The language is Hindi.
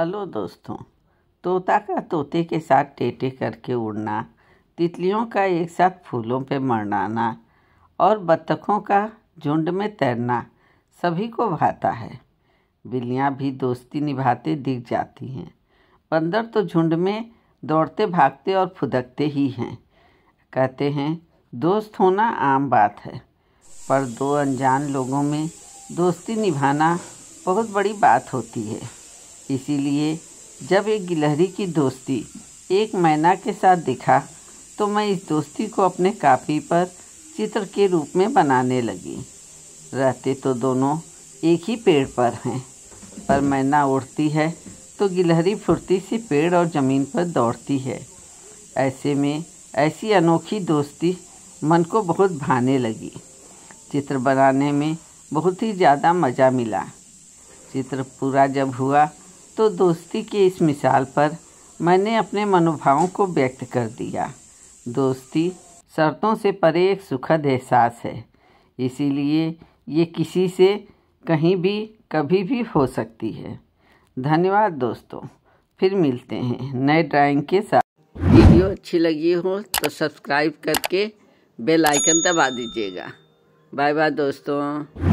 हेलो दोस्तों तोता का तोते के साथ टेटे करके उड़ना तितलियों का एक साथ फूलों पे मरनाना और बत्तखों का झुंड में तैरना सभी को भाता है बिल्लियाँ भी दोस्ती निभाते दिख जाती हैं बंदर तो झुंड में दौड़ते भागते और फुदकते ही हैं कहते हैं दोस्त होना आम बात है पर दो अनजान लोगों में दोस्ती निभाना बहुत बड़ी बात होती है इसीलिए जब एक गिलहरी की दोस्ती एक मैना के साथ दिखा तो मैं इस दोस्ती को अपने कापी पर चित्र के रूप में बनाने लगी रहते तो दोनों एक ही पेड़ पर हैं पर मैना उड़ती है तो गिलहरी फुर्ती से पेड़ और ज़मीन पर दौड़ती है ऐसे में ऐसी अनोखी दोस्ती मन को बहुत भाने लगी चित्र बनाने में बहुत ही ज़्यादा मज़ा मिला चित्र पूरा जब हुआ तो दोस्ती की इस मिसाल पर मैंने अपने मनोभावों को व्यक्त कर दिया दोस्ती शर्तों से परे एक सुखद एहसास है इसीलिए ये किसी से कहीं भी कभी भी हो सकती है धन्यवाद दोस्तों फिर मिलते हैं नए ड्राइंग के साथ वीडियो अच्छी लगी हो तो सब्सक्राइब करके बेल आइकन दबा दीजिएगा बाय बाय दोस्तों